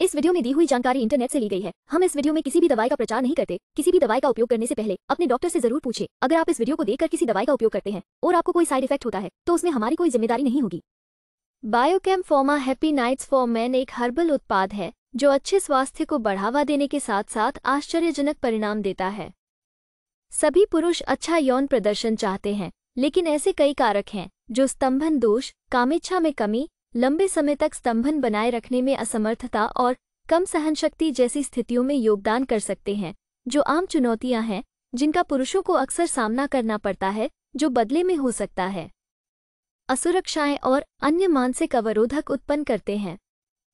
इस वीडियो में दी हुई जानकारी इंटरनेट से ली गई है हम इस वीडियो में किसी भी दवाई का प्रचार नहीं करते किसी भी दवाई का उपयोग करने से पहले अपने डॉक्टर से जरूर पूछे अगर आप इस वीडियो को देखकर किसी दवाई का उपयोग करते हैं और आपको कोई साइड इफेक्ट होता है तो उसमें हमारी कोई जिम्मेदारी नहीं होगी Biochem Pharma happy nights for man एक हर्बल उत्पाद है जो अच्छे स्वास्थ्य को बढ़ावा देने के साथ साथ आश्चर्यजनक परिणाम देता है सभी पुरुष अच्छा यौन प्रदर्शन चाहते हैं लेकिन ऐसे कई कारक हैं जो स्तंभन दोष कामेच्छा में कमी लंबे समय तक स्तंभन बनाए रखने में असमर्थता और कम सहनशक्ति जैसी स्थितियों में योगदान कर सकते हैं जो आम चुनौतियां हैं जिनका पुरुषों को अक्सर सामना करना पड़ता है जो बदले में हो सकता है असुरक्षाएं और अन्य मानसिक अवरोधक उत्पन्न करते हैं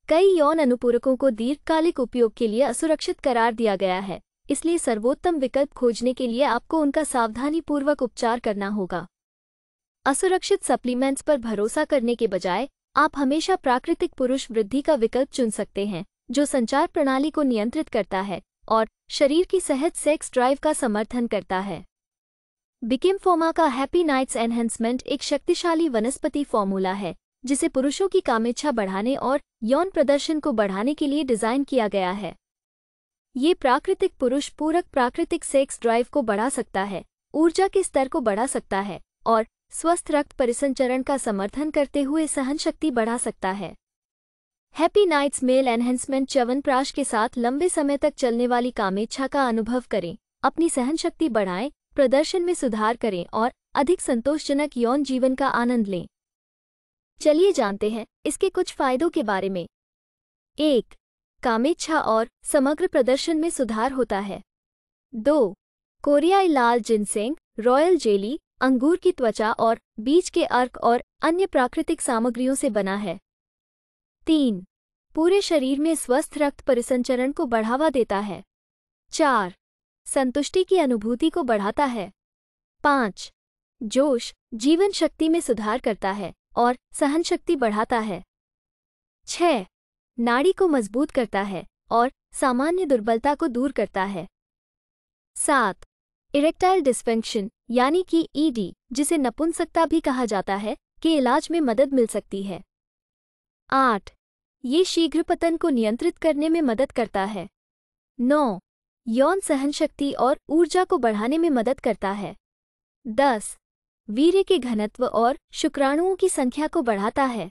कई यौन अनुपूरकों को दीर्घकालिक उपयोग के लिए असुरक्षित करार दिया गया है इसलिए सर्वोत्तम विकल्प खोजने के लिए आपको उनका सावधानीपूर्वक उपचार करना होगा असुरक्षित सप्लीमेंट्स पर भरोसा करने के बजाय आप हमेशा प्राकृतिक पुरुष वृद्धि का विकल्प चुन सकते हैं जो संचार प्रणाली को नियंत्रित करता है और शरीर की सहज सेक्स ड्राइव का समर्थन करता है फोमा का हैप्पी नाइट्स एनहेंसमेंट एक शक्तिशाली वनस्पति फॉर्मूला है जिसे पुरुषों की कामेच्छा बढ़ाने और यौन प्रदर्शन को बढ़ाने के लिए डिज़ाइन किया गया है ये प्राकृतिक पुरुष पूरक प्राकृतिक सेक्स ड्राइव को बढ़ा सकता है ऊर्जा के स्तर को बढ़ा सकता है और स्वस्थ रक्त परिसंचरण का समर्थन करते हुए सहन शक्ति बढ़ा सकता है happy nights male enhancement chyawanprash के साथ लंबे समय तक चलने वाली कामेच्छा का अनुभव करें अपनी सहन शक्ति बढ़ाएं प्रदर्शन में सुधार करें और अधिक संतोषजनक यौन जीवन का आनंद लें चलिए जानते हैं इसके कुछ फायदों के बारे में एक कामेच्छा और समग्र प्रदर्शन में सुधार होता है दो कोरियाई लाल जिनसेंग रॉयल जेली अंगूर की त्वचा और बीज के अर्क और अन्य प्राकृतिक सामग्रियों से बना है तीन पूरे शरीर में स्वस्थ रक्त परिसंचरण को बढ़ावा देता है चार संतुष्टि की अनुभूति को बढ़ाता है पाँच जोश जीवन शक्ति में सुधार करता है और सहन शक्ति बढ़ाता है छ नाड़ी को मजबूत करता है और सामान्य दुर्बलता को दूर करता है सात इरेक्टाइल डिस्फंक्शन यानी कि ईडी e जिसे नपुंसकता भी कहा जाता है के इलाज में मदद मिल सकती है आठ ये शीघ्र पतन को नियंत्रित करने में मदद करता है नौ यौन सहन शक्ति और ऊर्जा को बढ़ाने में मदद करता है दस वीर्य के घनत्व और शुक्राणुओं की संख्या को बढ़ाता है